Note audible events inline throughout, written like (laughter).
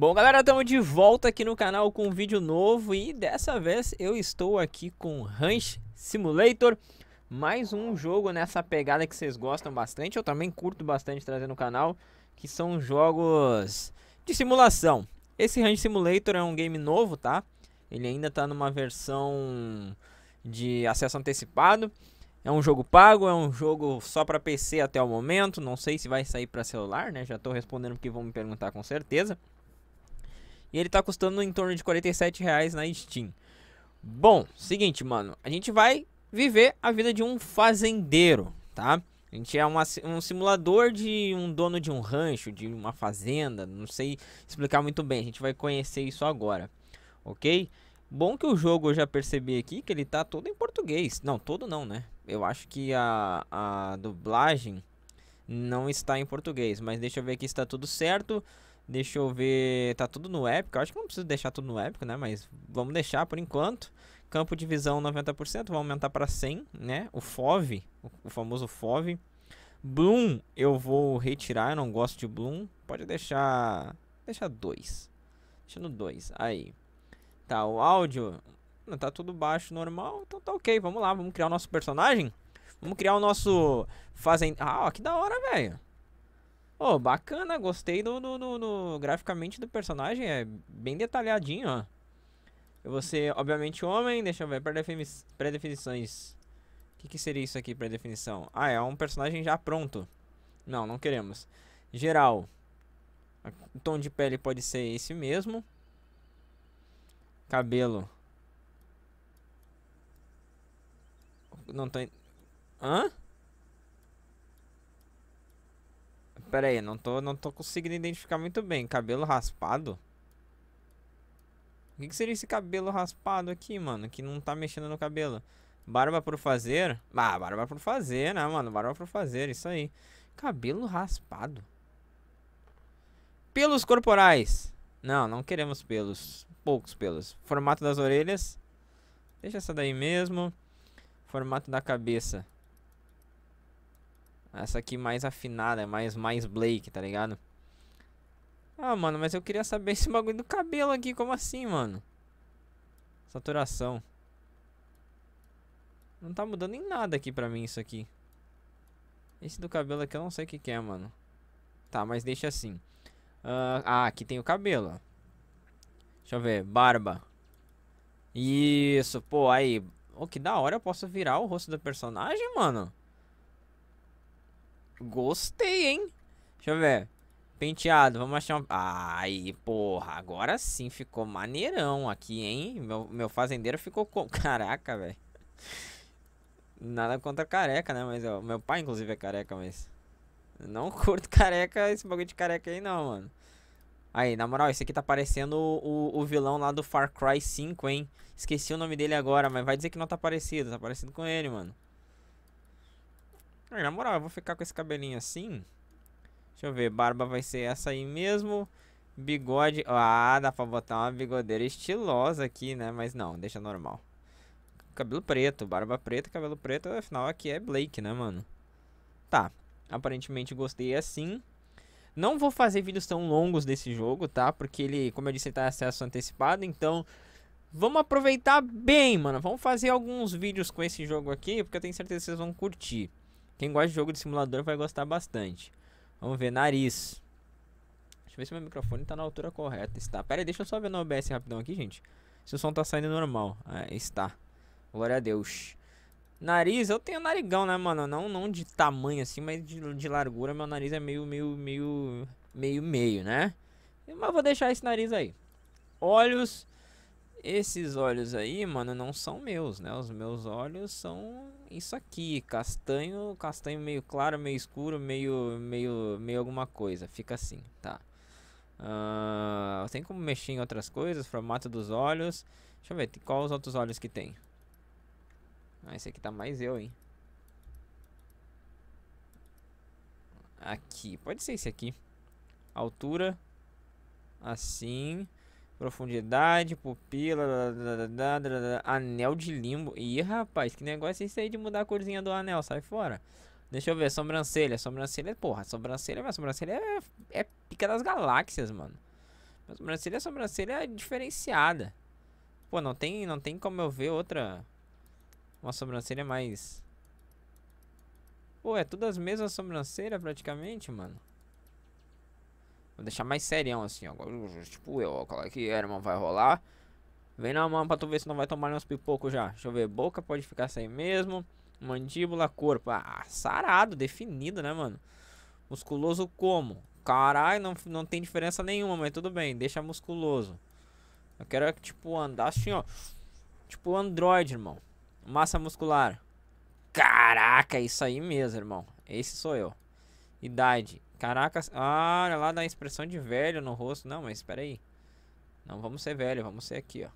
Bom, galera, estamos de volta aqui no canal com um vídeo novo e dessa vez eu estou aqui com Ranch Simulator. Mais um jogo nessa pegada que vocês gostam bastante, eu também curto bastante trazer no canal, que são jogos de simulação. Esse Ranch Simulator é um game novo, tá? Ele ainda está numa versão de acesso antecipado. É um jogo pago, é um jogo só para PC até o momento, não sei se vai sair para celular, né? Já estou respondendo porque vão me perguntar com certeza. E ele tá custando em torno de 47 reais na Steam. Bom, seguinte, mano. A gente vai viver a vida de um fazendeiro, tá? A gente é uma, um simulador de um dono de um rancho, de uma fazenda. Não sei explicar muito bem. A gente vai conhecer isso agora, ok? Bom que o jogo eu já percebi aqui que ele tá todo em português. Não, todo não, né? Eu acho que a, a dublagem não está em português. Mas deixa eu ver aqui se está tudo certo. Deixa eu ver, tá tudo no épico. Eu acho que não preciso deixar tudo no épico, né? Mas vamos deixar por enquanto. Campo de visão 90%, vou aumentar para 100, né? O FOV, o famoso FOV. Bloom, eu vou retirar, eu não gosto de Bloom. Pode deixar, deixar 2. Deixa no 2, aí. Tá, o áudio, tá tudo baixo, normal, então tá ok. Vamos lá, vamos criar o nosso personagem. Vamos criar o nosso fazenda... Ah, ó, que da hora, velho. Oh, bacana, gostei do, do, do, do, graficamente do personagem, é bem detalhadinho, ó. Você, obviamente, homem, deixa eu ver, pré-definições. O que, que seria isso aqui, pré-definição? Ah, é um personagem já pronto. Não, não queremos. Geral. O tom de pele pode ser esse mesmo. Cabelo. Não tô... Hã? Pera aí, não tô, não tô conseguindo identificar muito bem. Cabelo raspado? O que, que seria esse cabelo raspado aqui, mano? Que não tá mexendo no cabelo. Barba por fazer? Ah, barba por fazer, né, mano? Barba por fazer, isso aí. Cabelo raspado. Pelos corporais. Não, não queremos pelos. Poucos pelos. Formato das orelhas. Deixa essa daí mesmo. Formato da cabeça. Essa aqui mais afinada, mais, mais Blake, tá ligado? Ah, mano, mas eu queria saber (laughs) esse bagulho do cabelo aqui, como assim, mano? Saturação. Não tá mudando em nada aqui pra mim isso aqui. Esse do cabelo aqui eu não sei o que, que é, mano. Tá, mas deixa assim. Uh, ah, aqui tem o cabelo, Deixa eu ver, barba. Isso, pô, aí. Oh, que da hora, eu posso virar o rosto do personagem, mano. Gostei, hein? Deixa eu ver. Penteado, vamos achar um... Ai, porra, agora sim ficou maneirão aqui, hein? Meu, meu fazendeiro ficou com... (laughs) Caraca, velho. Nada contra careca, né? Mas ó, meu pai, inclusive, é careca, mas... Não (laughs) curto careca, esse bagulho de careca aí, não, mano. Aí, na moral, esse aqui tá parecendo o, o, o vilão lá do Far Cry 5, hein? Esqueci o nome dele agora, mas vai dizer que não tá parecido. Tá parecido com ele, mano. Aí, na moral, eu vou ficar com esse cabelinho assim. Deixa eu ver, barba vai ser essa aí mesmo. Bigode. Ah, dá pra botar uma bigodeira estilosa aqui, né? Mas não, deixa normal. Cabelo preto, barba preta, cabelo preto. Afinal, aqui é Blake, né, mano? Tá. Aparentemente gostei assim. Não vou fazer vídeos tão longos desse jogo, tá? Porque ele, como eu disse, tá em acesso antecipado, então... Vamos aproveitar bem, mano. Vamos fazer alguns vídeos com esse jogo aqui, porque eu tenho certeza que vocês vão curtir. Quem gosta de jogo de simulador vai gostar bastante. Vamos ver, nariz. Deixa eu ver se meu microfone está na altura correta. Está. Pera aí, deixa eu só ver no OBS rapidão aqui, gente. Se o som tá saindo normal. Ah, está. Glória a Deus. Nariz, eu tenho narigão, né, mano? Não, não de tamanho assim, mas de, de largura. Meu nariz é meio, meio, meio, meio, meio, né? Mas vou deixar esse nariz aí. Olhos esses olhos aí, mano, não são meus, né? Os meus olhos são isso aqui, castanho, castanho meio claro, meio escuro, meio, meio, meio alguma coisa. Fica assim, tá? Ah, uh, tem como mexer em outras coisas, formato dos olhos. Deixa eu ver, qual os outros olhos que tem? Ah, esse aqui tá mais eu, hein? Aqui, pode ser esse aqui. Altura, assim... Profundidade, pupila, anel de limbo. Ih, rapaz, que negócio é isso aí de mudar a corzinha do anel? Sai fora. Deixa eu ver, sobrancelha. Sobrancelha, porra, sobrancelha, minha sobrancelha é, é pica das galáxias, mano. Minha sobrancelha é sobrancelha diferenciada. Pô, não tem, não tem como eu ver outra... Uma sobrancelha mais... Pô, é tudo as mesmas sobrancelhas praticamente, mano. Vou deixar mais serião assim, ó. Tipo eu, ó. Qual é que era, mano? Vai rolar. Vem na mão pra tu ver se não vai tomar uns pipocos já. Deixa eu ver. Boca pode ficar sem mesmo. Mandíbula, corpo. Ah, sarado, definido, né, mano? Musculoso como? Caralho, não, não tem diferença nenhuma, mas tudo bem. Deixa musculoso. Eu quero, tipo, andar assim, ó. Tipo Android, irmão. Massa muscular. Caraca, isso aí mesmo, irmão. Esse sou eu. Idade. Caraca, olha ah, lá, dá expressão de velho no rosto. Não, mas espera aí. Não vamos ser velho, vamos ser aqui, ó.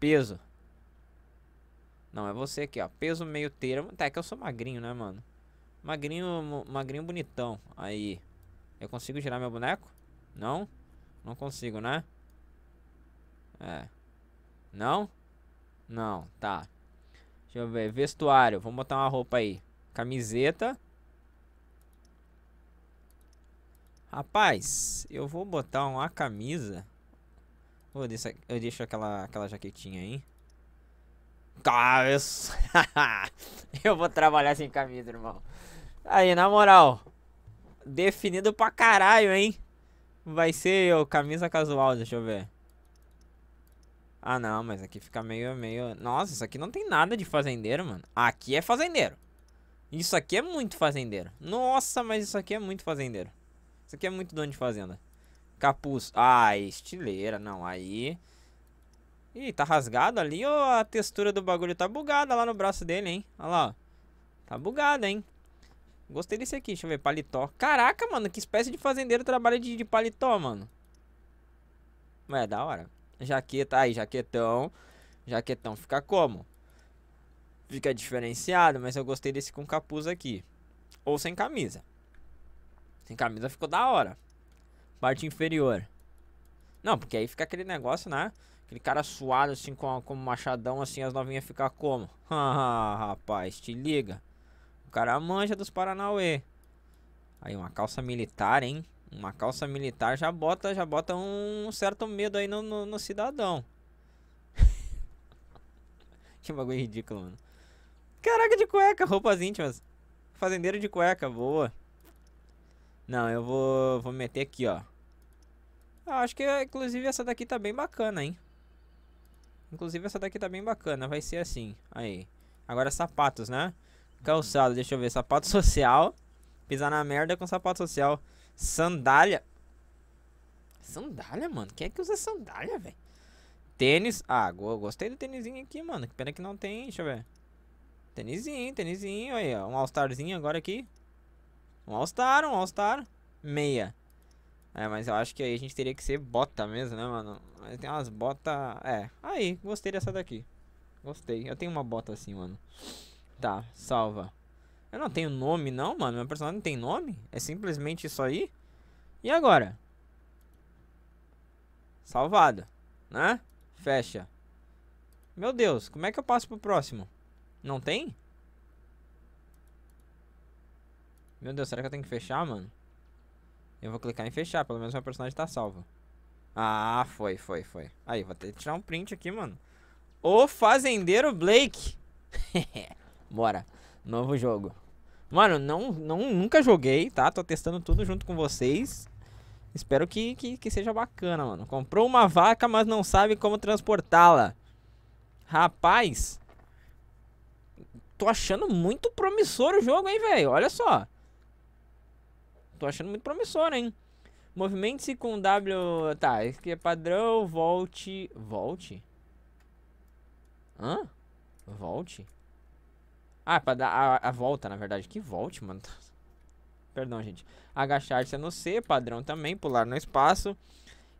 Peso. Não, é você aqui, ó. Peso meio termo. Tá, é que eu sou magrinho, né, mano? Magrinho, magrinho bonitão. Aí. Eu consigo girar meu boneco? Não? Não consigo, né? É. Não? Não, tá. Deixa eu ver. Vestuário. Vamos botar uma roupa aí. Camiseta. Rapaz, eu vou botar uma camisa. vou eu deixo, eu deixo aquela, aquela jaquetinha aí. Cara, eu... (laughs) eu vou trabalhar sem camisa, irmão. Aí, na moral. Definido pra caralho, hein? Vai ser eu, camisa casual, deixa eu ver. Ah, não, mas aqui fica meio, meio... Nossa, isso aqui não tem nada de fazendeiro, mano. Aqui é fazendeiro. Isso aqui é muito fazendeiro. Nossa, mas isso aqui é muito fazendeiro. Isso aqui é muito dono de fazenda. Capuz. Ah, é estileira. Não, aí... Ih, tá rasgado ali ou a textura do bagulho tá bugada lá no braço dele, hein? Olha lá, Tá bugada, hein? Gostei desse aqui, deixa eu ver, paletó. Caraca, mano, que espécie de fazendeiro trabalha de, de paletó, mano. Mas é da hora. Jaqueta, aí, jaquetão. Jaquetão fica como? Fica diferenciado, mas eu gostei desse com capuz aqui. Ou sem camisa. Sem camisa ficou da hora. Parte inferior. Não, porque aí fica aquele negócio, né? Aquele cara suado assim com, com machadão assim, as novinhas ficam como? (laughs) Ah, rapaz, te liga. O cara manja dos Paranauê. Aí uma calça militar, hein? Uma calça militar já bota, já bota um certo medo aí no, no, no cidadão. (laughs) que bagulho ridículo, mano. Caraca, de cueca, roupas íntimas. Fazendeiro de cueca, boa. Não, eu vou, vou meter aqui, ó. Ah, acho que, inclusive, essa daqui tá bem bacana, hein? Inclusive, essa daqui tá bem bacana. Vai ser assim. Aí. Agora, sapatos, né? Calçado, deixa eu ver. Sapato (laughs) social. Pisar na merda com sapato social. Sandália. Sandália, mano? Quem é que usa sandália, velho? Tênis. Ah, gostei do tênisinho aqui, mano. Que pena que não tem. Deixa eu ver. Tênisinho, tênisinho. Aí, ó. Um all-starzinho agora aqui. Um All-Star, um All-Star. Meia. É, mas eu acho que aí a gente teria que ser bota mesmo, né, mano? Mas tem umas botas... É, aí, gostei dessa daqui. Gostei. Eu tenho uma bota assim, mano. Tá, salva. Eu não tenho nome, não, mano. Meu personagem não tem nome. É simplesmente isso aí. E agora? Salvado. Né? Fecha. Meu Deus, como é que eu passo pro próximo? Não tem? Meu Deus, será que eu tenho que fechar, mano? Eu vou clicar em fechar, pelo menos meu personagem tá salvo. Ah, foi, foi, foi. Aí, vou ter que tirar um print aqui, mano. O Fazendeiro Blake. (laughs) Bora. Novo jogo. Mano, não, não, nunca joguei, tá? Tô testando tudo junto com vocês. Espero que, que, que seja bacana, mano. Comprou uma vaca, mas não sabe como transportá-la. Rapaz. Tô achando muito promissor o jogo, hein, velho. Olha só. Tô achando muito promissor, hein? Movimente-se com W... Tá, esse aqui é padrão, volte... Volte? Hã? Volte? Ah, é pra dar a, a volta, na verdade. Que volte, mano? (laughs) Perdão, gente. Agachar-se é no C, padrão também, pular no espaço.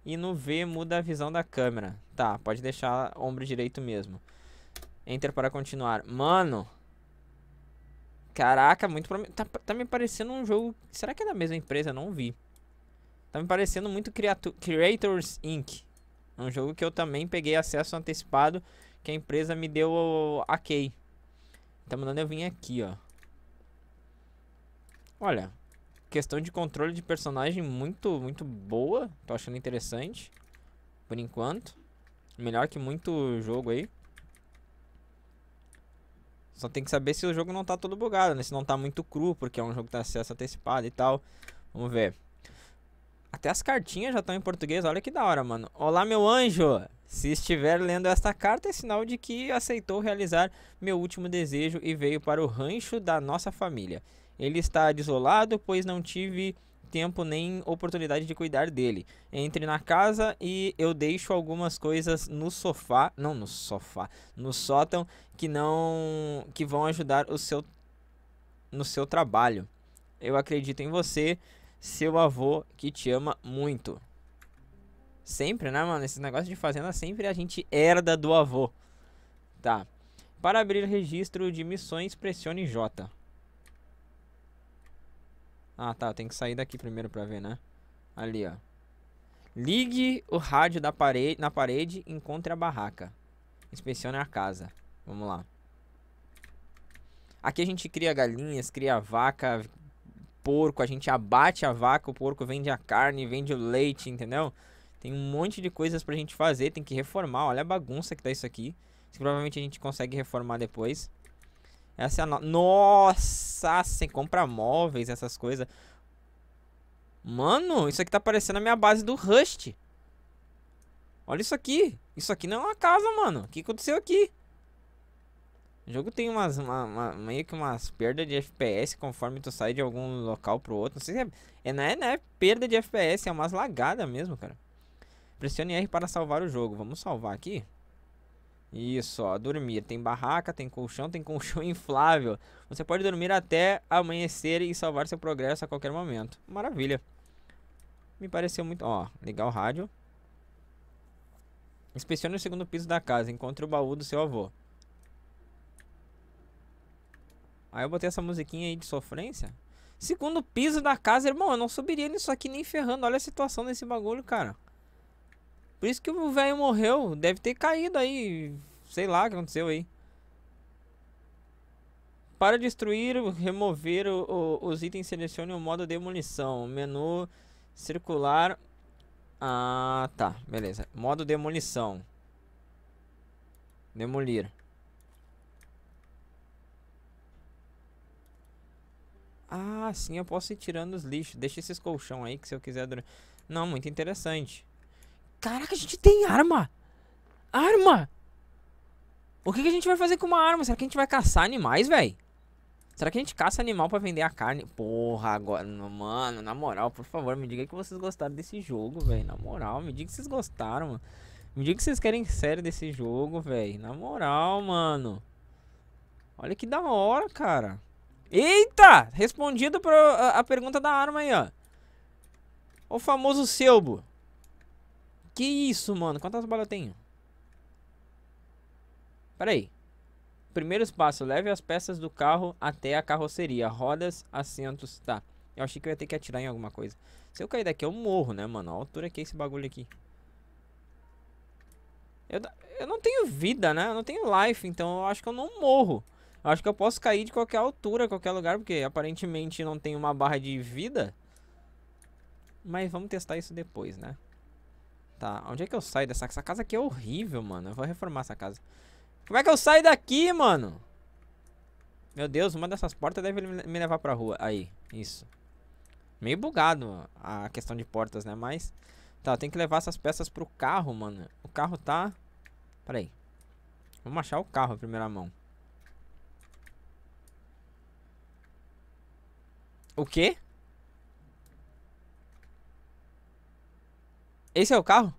E no V muda a visão da câmera. Tá, pode deixar ombro direito mesmo. Enter para continuar. Mano... Caraca, muito prom... tá, tá, me parecendo um jogo. Será que é da mesma empresa? Não vi. Tá me parecendo muito Creator... Creators Inc. É um jogo que eu também peguei acesso antecipado. Que a empresa me deu a key. Tá mandando eu vir aqui, ó. Olha. Questão de controle de personagem muito, muito boa. Tô achando interessante. Por enquanto. Melhor que muito jogo aí. Só tem que saber se o jogo não tá todo bugado, né? Se não tá muito cru, porque é um jogo que tá acesso antecipado e tal. Vamos ver. Até as cartinhas já estão em português, olha que da hora, mano. Olá, meu anjo! Se estiver lendo esta carta, é sinal de que aceitou realizar meu último desejo e veio para o rancho da nossa família. Ele está desolado, pois não tive tempo nem oportunidade de cuidar dele. Entre na casa e eu deixo algumas coisas no sofá, não no sofá, no sótão que não que vão ajudar o seu no seu trabalho. Eu acredito em você, seu avô que te ama muito. Sempre, né, mano? Esse negócio de fazenda sempre a gente herda do avô. Tá. Para abrir registro de missões, pressione J. Ah, tá. Tem que sair daqui primeiro pra ver, né? Ali, ó. Ligue o rádio da parede, na parede encontre a barraca. Inspecione a casa. Vamos lá. Aqui a gente cria galinhas, cria vaca, porco. A gente abate a vaca, o porco vende a carne, vende o leite, entendeu? Tem um monte de coisas pra gente fazer. Tem que reformar. Olha a bagunça que tá isso aqui. Isso provavelmente a gente consegue reformar depois. Essa é a no... Nossa, sem comprar móveis, essas coisas. Mano, isso aqui tá parecendo a minha base do Rust. Olha isso aqui. Isso aqui não é uma casa, mano. O que aconteceu aqui? O jogo tem umas, uma, uma, meio que umas perdas de FPS conforme tu sai de algum local pro outro. Não sei se é, é, não é, não é perda de FPS, é umas lagadas mesmo, cara. Pressione R para salvar o jogo. Vamos salvar aqui. Isso, ó, dormir. Tem barraca, tem colchão, tem (laughs) colchão inflável. Você pode dormir até amanhecer e salvar seu progresso a qualquer momento. Maravilha. Me pareceu muito... Ó, ligar o rádio. Inspecione o segundo piso da casa. Encontre o baú do seu avô. Aí eu botei essa musiquinha aí de sofrência. Segundo piso da casa, irmão, eu não subiria nisso aqui nem ferrando. Olha a situação desse bagulho, cara. Por isso que o velho morreu. Deve ter caído aí. Sei lá o que aconteceu aí. Para destruir remover o, o, os itens, selecione o modo demolição. Menu circular. Ah, tá. Beleza. Modo demolição. Demolir. Ah, sim, eu posso ir tirando os lixos. Deixa esses colchão aí que se eu quiser... Não, muito interessante. Caraca, a gente tem arma! Arma! O que, que a gente vai fazer com uma arma? Será que a gente vai caçar animais, velho? Será que a gente caça animal pra vender a carne? Porra, agora... Mano, na moral, por favor, me diga que vocês gostaram desse jogo, velho. Na moral, me diga que vocês gostaram, mano. Me diga que vocês querem sério desse jogo, velho. Na moral, mano. Olha que da hora, cara. Eita! Respondido pra, a, a pergunta da arma aí, ó. O famoso Selbo. Que isso, mano? Quantas balas eu tenho? Pera aí. primeiro passos. Leve as peças do carro até a carroceria. Rodas, assentos. Tá. Eu achei que eu ia ter que atirar em alguma coisa. Se eu cair daqui, eu morro, né, mano? A altura que é esse bagulho aqui. Eu, eu não tenho vida, né? Eu não tenho life, então eu acho que eu não morro. Eu acho que eu posso cair de qualquer altura, qualquer lugar, porque aparentemente não tem uma barra de vida. Mas vamos testar isso depois, né? Tá, onde é que eu saio dessa casa? Essa casa aqui é horrível, mano. Eu vou reformar essa casa. Como é que eu saio daqui, mano? Meu Deus, uma dessas portas deve me levar pra rua. Aí, isso. Meio bugado a questão de portas, né? Mas, tá, eu tenho que levar essas peças pro carro, mano. O carro tá... Pera aí. Vamos achar o carro em primeira mão. O quê? Esse é o carro?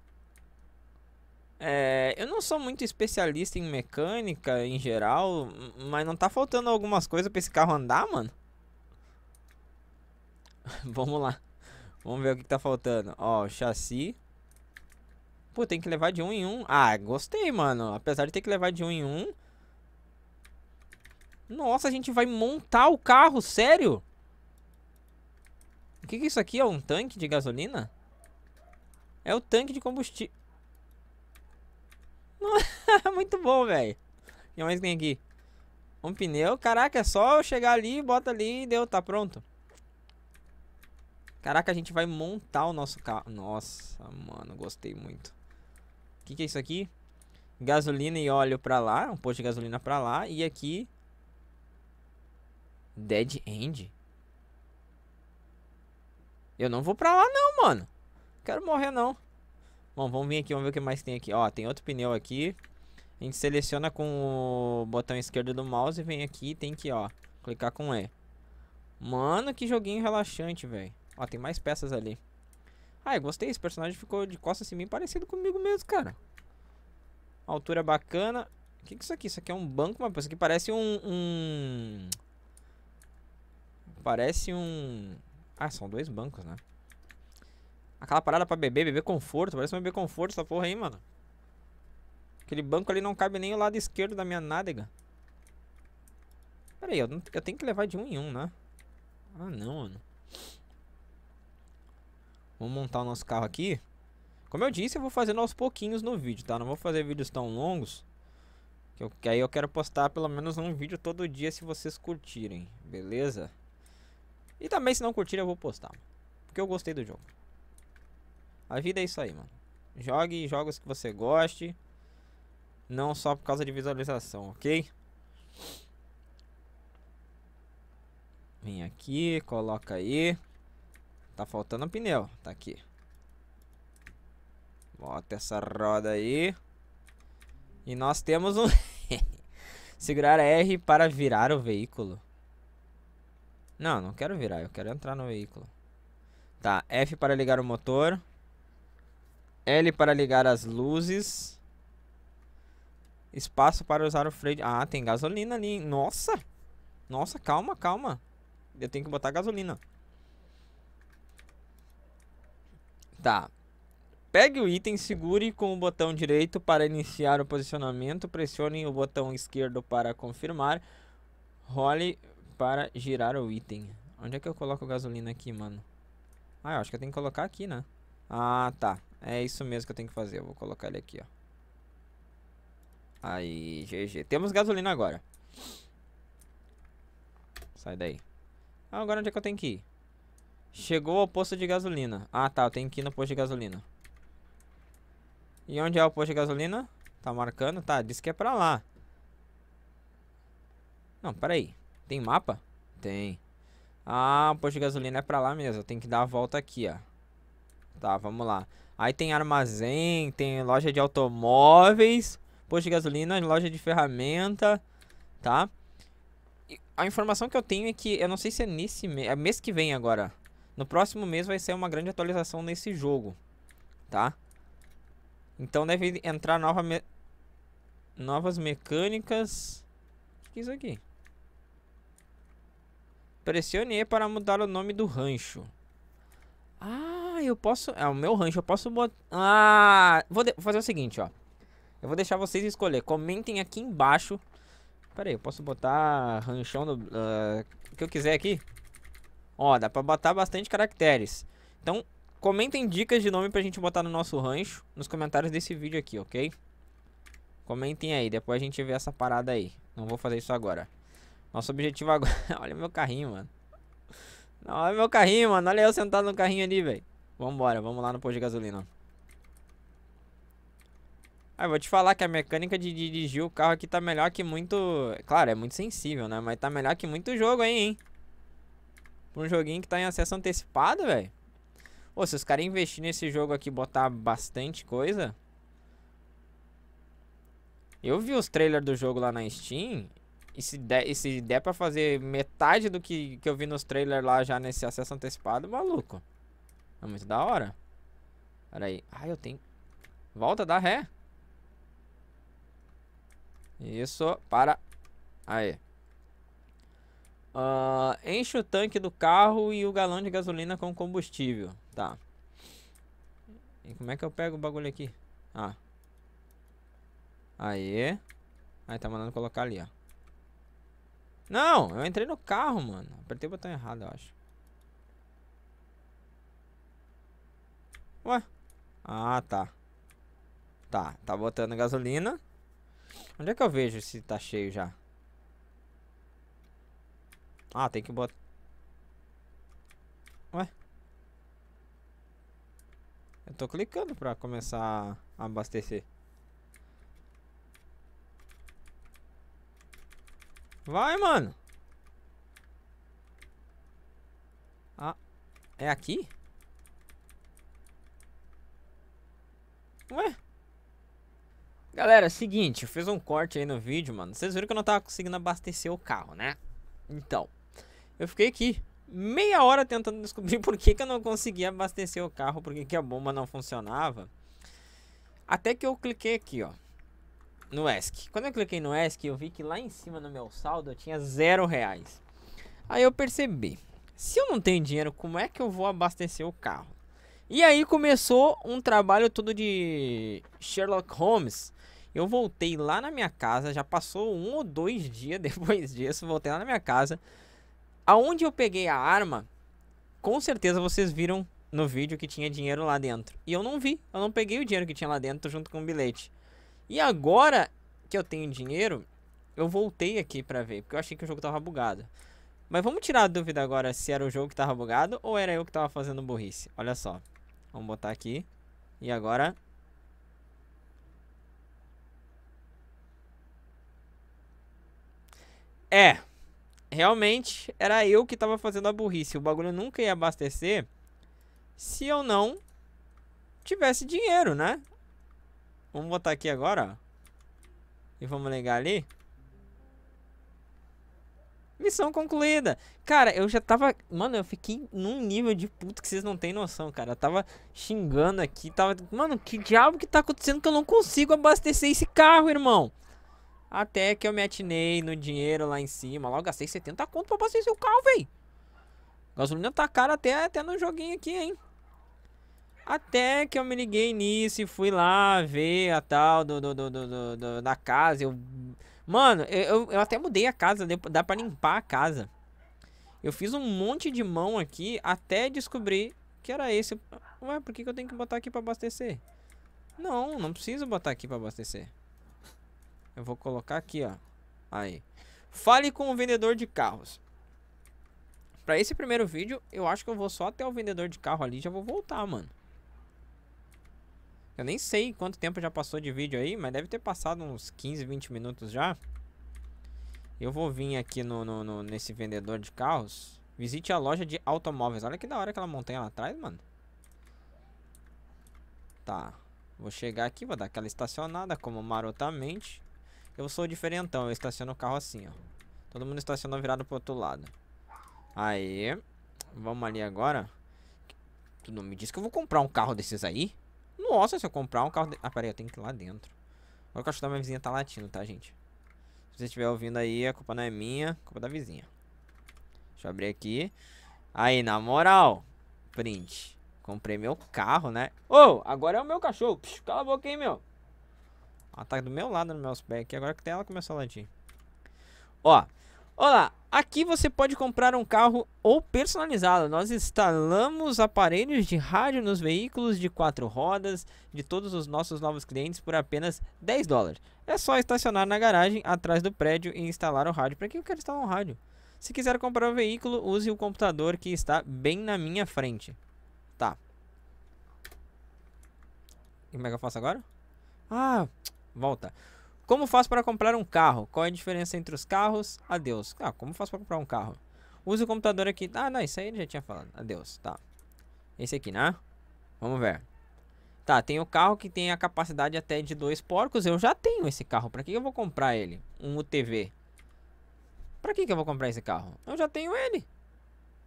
É, eu não sou muito especialista em mecânica em geral, mas não tá faltando algumas coisas pra esse carro andar, mano? (laughs) Vamos lá. Vamos ver o que tá faltando. Ó, chassi. Pô, tem que levar de um em um. Ah, gostei, mano. Apesar de ter que levar de um em um. Nossa, a gente vai montar o carro, sério? O que que é isso aqui? É um tanque de gasolina? É o tanque de combustível. (laughs) Muito bom, velho. O que mais tem aqui? Um pneu. Caraca, é só chegar ali, bota ali e deu. Tá pronto. Caraca, a gente vai montar o nosso carro. Nossa, mano, gostei muito. O que, que é isso aqui? Gasolina e óleo pra lá. Um posto de gasolina pra lá. E aqui... Dead End? Eu não vou pra lá não, mano. Quero morrer, não. Bom, vamos vir aqui, vamos ver o que mais tem aqui. Ó, tem outro pneu aqui. A gente seleciona com o botão esquerdo do mouse e vem aqui tem que, ó, clicar com E. Mano, que joguinho relaxante, velho. Ó, tem mais peças ali. Ah, gostei. Esse personagem ficou de costas assim, bem parecido comigo mesmo, cara. Altura bacana. O que, que é isso aqui? Isso aqui é um banco, mas isso aqui parece um, um... Parece um... Ah, são dois bancos, né? Aquela parada pra beber, beber conforto. Parece um beber conforto essa porra aí, mano. Aquele banco ali não cabe nem o lado esquerdo da minha nádega. Pera aí, eu, não, eu tenho que levar de um em um, né? Ah, não, mano. Vamos montar o nosso carro aqui. Como eu disse, eu vou fazendo aos pouquinhos no vídeo, tá? Não vou fazer vídeos tão longos. Que, eu, que aí eu quero postar pelo menos um vídeo todo dia se vocês curtirem, beleza? E também se não curtirem eu vou postar. Porque eu gostei do jogo. A vida é isso aí, mano. Jogue jogos que você goste. Não só por causa de visualização, ok? Vem aqui, coloca aí. Tá faltando um pneu. Tá aqui. Bota essa roda aí. E nós temos um... (laughs) Segurar R para virar o veículo. Não, não quero virar. Eu quero entrar no veículo. Tá, F para ligar o motor. L para ligar as luzes. Espaço para usar o freio. Ah, tem gasolina ali. Nossa! Nossa, calma, calma. Eu tenho que botar gasolina. Tá. Pegue o item, segure com o botão direito para iniciar o posicionamento, pressione o botão esquerdo para confirmar, role para girar o item. Onde é que eu coloco gasolina aqui, mano? Ah, eu acho que eu tenho que colocar aqui, né? Ah, tá. É isso mesmo que eu tenho que fazer. Eu vou colocar ele aqui, ó. Aí, GG. Temos gasolina agora. Sai daí. Ah, agora onde é que eu tenho que ir? Chegou ao posto de gasolina. Ah, tá. Eu tenho que ir no posto de gasolina. E onde é o posto de gasolina? Tá marcando. Tá, disse que é pra lá. Não, peraí. Tem mapa? Tem. Ah, o posto de gasolina é pra lá mesmo. Tenho que dar a volta aqui, ó. Tá, vamos lá. Aí tem armazém, tem loja de automóveis, posto de gasolina, loja de ferramenta, tá? E a informação que eu tenho é que, eu não sei se é nesse mês, é mês que vem agora. No próximo mês vai ser uma grande atualização nesse jogo, tá? Então deve entrar nova me... novas mecânicas. O que é isso aqui? Pressione E para mudar o nome do rancho. Ah, ah, eu posso... É o meu rancho, eu posso botar... Ah, vou, de... vou fazer o seguinte, ó. Eu vou deixar vocês escolher. Comentem aqui embaixo. Pera aí, eu posso botar ranchão do... Uh, o que eu quiser aqui? Ó, dá pra botar bastante caracteres. Então, comentem dicas de nome pra gente botar no nosso rancho. Nos comentários desse vídeo aqui, ok? Comentem aí, depois a gente vê essa parada aí. Não vou fazer isso agora. Nosso objetivo agora... (laughs) olha meu carrinho, mano. Não, olha meu carrinho, mano. Olha eu sentado no carrinho ali, velho. Vambora, vamos lá no posto de gasolina. Ah, vou te falar que a mecânica de dirigir o carro aqui tá melhor que muito... Claro, é muito sensível, né? Mas tá melhor que muito jogo aí, hein? um joguinho que tá em acesso antecipado, velho. Pô, se os caras investirem nesse jogo aqui botar bastante coisa... Eu vi os trailers do jogo lá na Steam. E se der, e se der pra fazer metade do que, que eu vi nos trailers lá já nesse acesso antecipado, maluco. É ah, muito da hora. Pera aí. Ah, eu tenho... Volta, dá ré. Isso, para. Aí. Uh, enche o tanque do carro e o galão de gasolina com combustível. Tá. E como é que eu pego o bagulho aqui? Ah. Aí. Aí tá mandando colocar ali, ó. Não, eu entrei no carro, mano. Apertei o botão errado, eu acho. Ué? Ah, tá. Tá, tá botando gasolina. Onde é que eu vejo se tá cheio já? Ah, tem que botar... Ué? Eu tô clicando pra começar a abastecer. Vai, mano. Ah, é aqui? Ué? Galera, é seguinte, eu fiz um corte aí no vídeo, mano. Vocês viram que eu não tava conseguindo abastecer o carro, né? Então, eu fiquei aqui meia hora tentando (laughs) descobrir por que, que eu não conseguia abastecer o carro, por que, que a bomba não funcionava. Até que eu cliquei aqui, ó, no ESC. Quando eu cliquei no ESC, eu vi que lá em cima no meu saldo eu tinha zero reais. Aí eu percebi, se eu não tenho dinheiro, como é que eu vou abastecer o carro? E aí começou um trabalho todo de Sherlock Holmes. Eu voltei lá na minha casa, já passou um ou dois dias (laughs) depois disso, voltei lá na minha casa. Aonde eu peguei a arma, com certeza vocês viram no vídeo que tinha dinheiro lá dentro. E eu não vi, eu não peguei o dinheiro que tinha lá dentro junto com o bilhete. E agora que eu tenho dinheiro, eu voltei aqui pra ver, porque eu achei que o jogo tava bugado. Mas vamos tirar a dúvida agora se era o jogo que tava bugado ou era eu que tava fazendo burrice. Olha só. Vamos botar aqui. E agora... É. Realmente, era eu que tava fazendo a burrice. O bagulho nunca ia abastecer se eu não tivesse dinheiro, né? Vamos botar aqui agora, ó. E vamos ligar ali. Missão concluída. Cara, eu já tava. Mano, eu fiquei num nível de puto que vocês não têm noção, cara. Eu tava xingando aqui. Tava. Mano, que diabo que tá acontecendo que eu não consigo abastecer esse carro, irmão? Até que eu me atinei no dinheiro lá em cima. logo a gastei 70 conto pra abastecer o carro, véi. Gasolina tá cara até, até no joguinho aqui, hein? Até que eu me liguei nisso e fui lá ver a tal do, do, do, do, do da casa. Eu Mano, eu, eu até mudei a casa, dá pra limpar a casa. Eu fiz um monte de mão aqui até descobrir que era esse. Ué, por que, que eu tenho que botar aqui pra abastecer? Não, não preciso botar aqui pra abastecer. Eu vou colocar aqui, ó. Aí. Fale com o vendedor de carros. Pra esse primeiro vídeo, eu acho que eu vou só até o vendedor de carro ali já vou voltar, mano. Eu nem sei quanto tempo já passou de vídeo aí, mas deve ter passado uns 15, 20 minutos já. Eu vou vir aqui no, no, no nesse vendedor de carros. Visite a loja de automóveis. Olha que da hora aquela montanha lá atrás, mano. Tá. Vou chegar aqui, vou dar aquela estacionada, como marotamente. Eu sou diferentão, eu estaciono o carro assim, ó. Todo mundo estaciona virado pro outro lado. Aí. Vamos ali agora. Tu não me diz que eu vou comprar um carro desses aí? Nossa, se eu comprar um carro... De... Ah, peraí, eu tenho que ir lá dentro. Agora o cachorro da minha vizinha tá latindo, tá, gente? Se você estiver ouvindo aí, a culpa não é minha, a culpa é da vizinha. Deixa eu abrir aqui. Aí, na moral. Print. Comprei meu carro, né? Ô, oh, agora é o meu cachorro. Pish, cala a boca aí, meu. Ela tá do meu lado no meu pé aqui. Agora que ela começou a latir. Ó, Olá, aqui você pode comprar um carro ou personalizá-lo. Nós instalamos aparelhos de rádio nos veículos de quatro rodas de todos os nossos novos clientes por apenas 10 dólares. É só estacionar na garagem atrás do prédio e instalar o rádio. Para que eu quero instalar um rádio? Se quiser comprar o um veículo, use o computador que está bem na minha frente. Tá. Como é que eu faço agora? Ah, volta. Como faço para comprar um carro? Qual é a diferença entre os carros? Adeus. Ah, como faço para comprar um carro? Usa o computador aqui. Ah, não, isso aí ele já tinha falado. Adeus, tá. Esse aqui, né? Vamos ver. Tá, tem o carro que tem a capacidade até de dois porcos. Eu já tenho esse carro. Pra que eu vou comprar ele? Um UTV. Pra que eu vou comprar esse carro? Eu já tenho ele.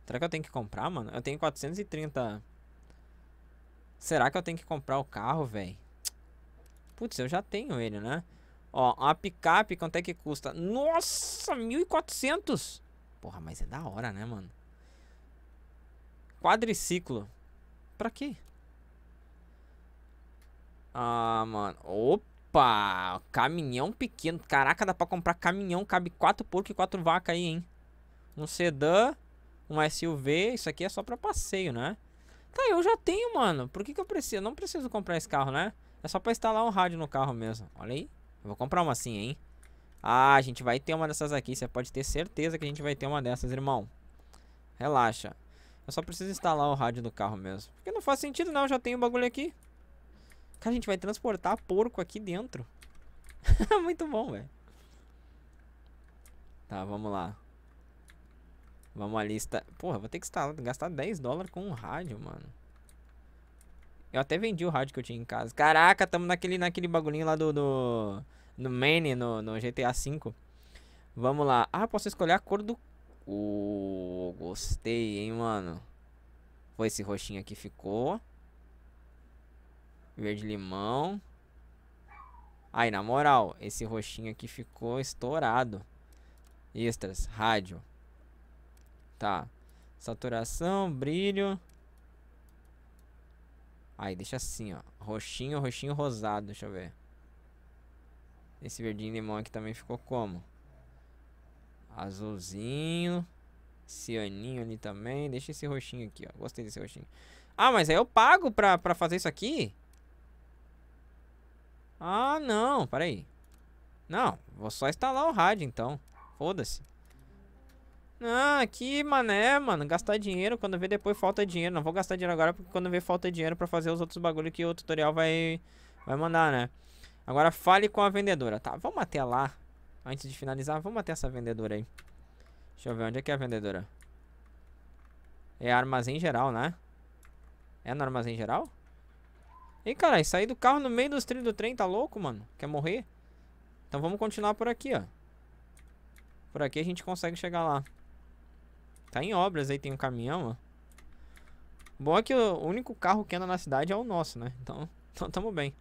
Será que eu tenho que comprar, mano? Eu tenho 430... Será que eu tenho que comprar o carro, velho? Putz, eu já tenho ele, né? Ó, a picape, quanto é que custa? Nossa, 1.400! Porra, mas é da hora, né, mano? Quadriciclo. Pra quê? Ah, mano. Opa! Caminhão pequeno. Caraca, dá pra comprar caminhão. Cabe quatro porco e quatro vacas aí, hein? Um sedã, um SUV. Isso aqui é só pra passeio, né? Tá, eu já tenho, mano. Por que, que eu preciso? Eu não preciso comprar esse carro, né? É só pra instalar um rádio no carro mesmo. Olha aí vou comprar uma assim, hein? Ah, a gente vai ter uma dessas aqui. Você pode ter certeza que a gente vai ter uma dessas, irmão. Relaxa. Eu só preciso instalar o rádio do carro mesmo. Porque não faz sentido, não. Eu já tenho o bagulho aqui. Cara, a gente vai transportar porco aqui dentro. (laughs) Muito bom, velho. Tá, vamos lá. Vamos ali. Insta... Porra, vou ter que instalar, gastar 10 dólares com um rádio, mano. Eu até vendi o rádio que eu tinha em casa. Caraca, tamo naquele, naquele bagulhinho lá do. do no Mane, no, no GTA V. Vamos lá. Ah, posso escolher a cor do. Uh, gostei, hein, mano. Foi esse roxinho aqui ficou. Verde limão. Aí, na moral, esse roxinho aqui ficou estourado. Extras, rádio. Tá. Saturação, brilho. Aí deixa assim, ó. Roxinho, roxinho, rosado. Deixa eu ver. Esse verdinho limão aqui também ficou como? Azulzinho. Cianinho ali também. Deixa esse roxinho aqui, ó. Gostei desse roxinho. Ah, mas aí eu pago pra, pra fazer isso aqui? Ah, não. Peraí. Não, vou só instalar o rádio, então. Foda-se. Ah, que mané, mano. Gastar dinheiro quando vê depois falta dinheiro. Não vou gastar dinheiro agora porque quando vê falta dinheiro pra fazer os outros bagulho que o tutorial vai, vai mandar, né? Agora fale com a vendedora. Tá, vamos até lá. Antes de finalizar, vamos até essa vendedora aí. Deixa eu ver, onde é que é a vendedora? É armazém geral, né? É no armazém geral? Ih, caralho, saí do carro no meio dos trilhos do trem, tá louco, mano? Quer morrer? Então vamos continuar por aqui, ó. Por aqui a gente consegue chegar lá. Tá em obras aí, tem um caminhão, ó. Bom é que o único carro que anda na cidade é o nosso, né? Então, (laughs) então tamo bem.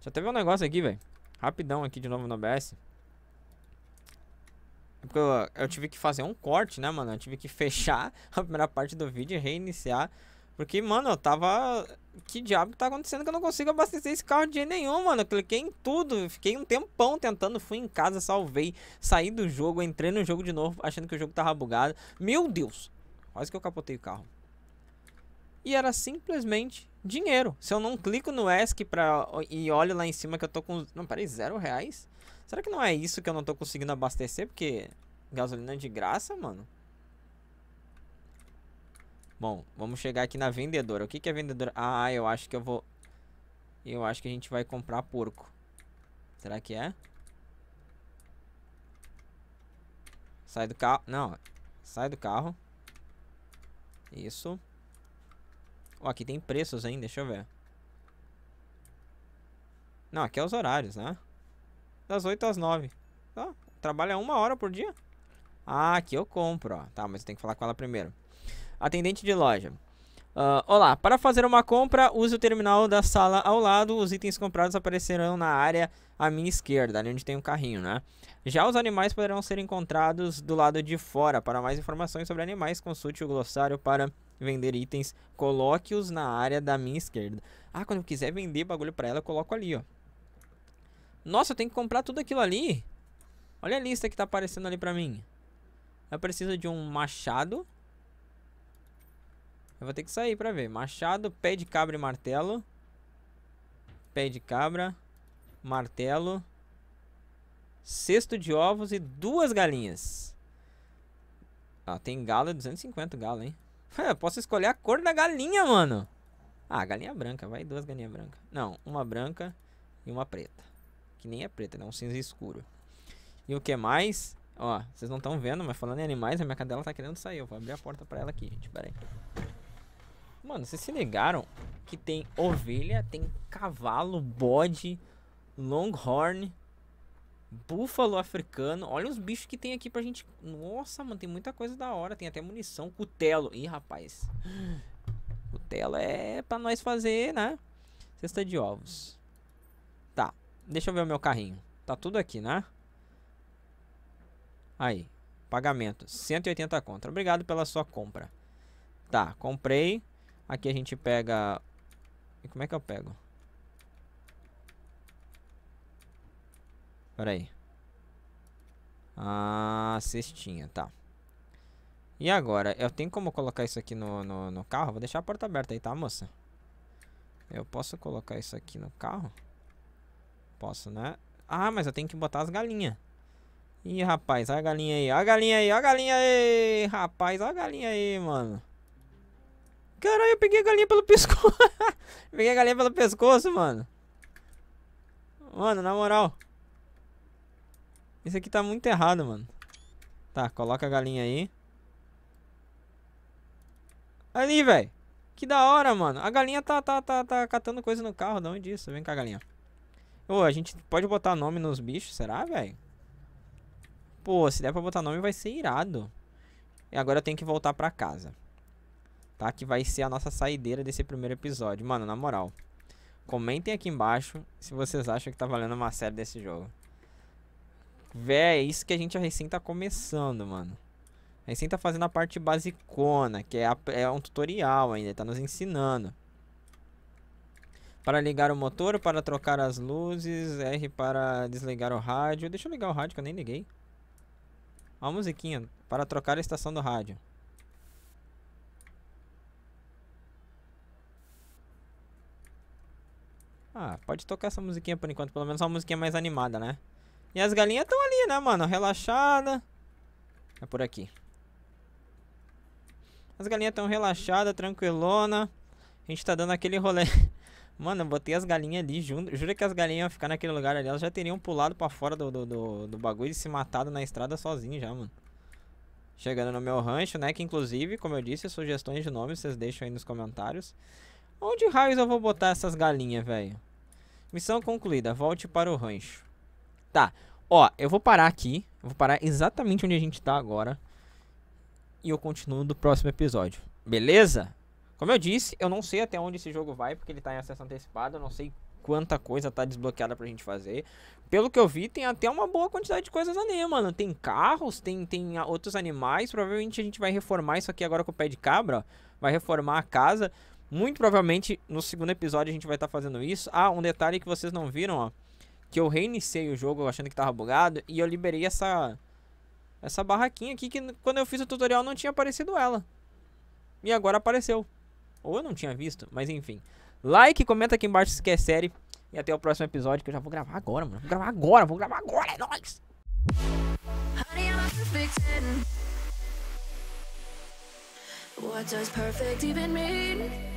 Já teve um negócio aqui, velho. Rapidão aqui de novo no OBS. É porque eu, eu tive que fazer um corte, né, mano? Eu tive que (laughs) fechar a primeira parte do vídeo, reiniciar porque, mano, eu tava. Que diabo que tá acontecendo que eu não consigo abastecer esse carro de nenhum, mano? Eu cliquei em tudo, fiquei um tempão tentando, fui em casa, salvei, saí do jogo, entrei no jogo de novo, achando que o jogo tava bugado. Meu Deus! Quase que eu capotei o carro. E era simplesmente dinheiro. Se eu não clico no ESC pra, e olho lá em cima que eu tô com... Não, peraí, zero reais? Será que não é isso que eu não tô conseguindo abastecer? Porque gasolina é de graça, mano. Bom, vamos chegar aqui na vendedora. O que, que é vendedora? Ah, eu acho que eu vou... Eu acho que a gente vai comprar porco. Será que é? Sai do carro. Não. Sai do carro. Isso. Ó, oh, aqui tem preços, hein? Deixa eu ver. Não, aqui é os horários, né? Das 8 às 9. oh, trabalha uma hora por dia. Ah, aqui eu compro, ó. Tá, mas eu tenho que falar com ela primeiro. Atendente de loja. Uh, olá, para fazer uma compra, use o terminal da sala ao lado. Os itens comprados aparecerão na área à minha esquerda, ali onde tem um carrinho, né? Já os animais poderão ser encontrados do lado de fora. Para mais informações sobre animais, consulte o glossário para vender itens. Coloque-os na área da minha esquerda. Ah, quando eu quiser vender bagulho para ela, eu coloco ali, ó. Nossa, eu tenho que comprar tudo aquilo ali? Olha a lista que tá aparecendo ali pra mim. Eu preciso de um machado. Eu vou ter que sair pra ver. Machado, pé de cabra e martelo. Pé de cabra, martelo. Cesto de ovos e duas galinhas. Ah, tem galo, 250 galo, hein? (laughs) Eu posso escolher a cor da galinha, mano. Ah, galinha branca, vai duas galinhas brancas. Não, uma branca e uma preta. Que nem é preta, é um cinza escuro. E o que mais? Ó, vocês não estão vendo, mas falando em animais, a minha cadela tá querendo sair. Eu vou abrir a porta pra ela aqui, gente. Pera aí. Mano, vocês se ligaram que tem ovelha, tem cavalo, bode, longhorn, búfalo africano. Olha os bichos que tem aqui pra gente... Nossa, mano, tem muita coisa da hora. Tem até munição, cutelo. Ih, rapaz. Cutelo é pra nós fazer, né? Cesta de ovos. Tá, deixa eu ver o meu carrinho. Tá tudo aqui, né? Aí, pagamento. 180 contra. Obrigado pela sua compra. Tá, comprei. Aqui a gente pega... E como é que eu pego? Pera aí. Ah, cestinha, tá. E agora? Eu tenho como colocar isso aqui no, no, no carro? Vou deixar a porta aberta aí, tá, moça? Eu posso colocar isso aqui no carro? Posso, né? Ah, mas eu tenho que botar as galinhas. Ih, rapaz, olha a galinha aí, olha a galinha aí, olha a galinha aí, rapaz, olha a galinha aí, mano. Caralho, eu peguei a galinha pelo pescoço. (laughs) peguei a galinha pelo pescoço, mano. Mano, na moral. Isso aqui tá muito errado, mano. Tá, coloca a galinha aí. Ali, velho. Que da hora, mano. A galinha tá, tá, tá, tá catando coisa no carro. não é isso? Vem cá, galinha. Ô, a gente pode botar nome nos bichos, será, velho? Pô, se der pra botar nome vai ser irado. E agora eu tenho que voltar pra casa tá? Que vai ser a nossa saideira desse primeiro episódio. Mano, na moral, comentem aqui embaixo se vocês acham que tá valendo uma série desse jogo. Véi, é isso que a gente recém tá começando, mano. Recém tá fazendo a parte basicona, que é, a, é um tutorial ainda, tá nos ensinando. Para ligar o motor, para trocar as luzes, R para desligar o rádio. Deixa eu ligar o rádio que eu nem liguei. A musiquinha, para trocar a estação do rádio. Ah, pode tocar essa musiquinha por enquanto. Pelo menos uma musiquinha mais animada, né? E as galinhas estão ali, né, mano? Relaxada. É por aqui. As galinhas estão relaxadas, tranquilona. A gente tá dando aquele rolê. (laughs) Mano, eu botei as galinhas ali junto. Jura que as galinhas iam ficar naquele lugar ali. Elas já teriam pulado pra fora do, do, do, do bagulho e se matado na estrada sozinho já, mano. Chegando no meu rancho, né? Que inclusive, como eu disse, sugestões de nomes vocês deixam aí nos comentários. Onde raios eu vou botar essas galinhas, velho? Missão concluída. Volte para o rancho. Tá. Ó, eu vou parar aqui. Eu vou parar exatamente onde a gente tá agora. E eu continuo do próximo episódio. Beleza? Como eu disse, eu não sei até onde esse jogo vai, porque ele tá em acesso antecipado. Eu não sei quanta coisa tá desbloqueada pra gente fazer. Pelo que eu vi, tem até uma boa quantidade de coisas ali, mano. Tem carros, tem, tem outros animais. Provavelmente a gente vai reformar isso aqui agora com o pé de cabra. Ó. Vai reformar a casa. Muito provavelmente no segundo episódio a gente vai estar tá fazendo isso. Ah, um detalhe que vocês não viram, ó. Que eu reiniciei o jogo achando que tava bugado e eu liberei essa essa barraquinha aqui que quando eu fiz o tutorial não tinha aparecido ela. E agora apareceu. Ou eu não tinha visto, mas enfim. Like, comenta aqui embaixo se quer série. E até o próximo episódio que eu já vou gravar agora, mano. Vou gravar agora, vou gravar agora, é nóis! What does perfect even mean?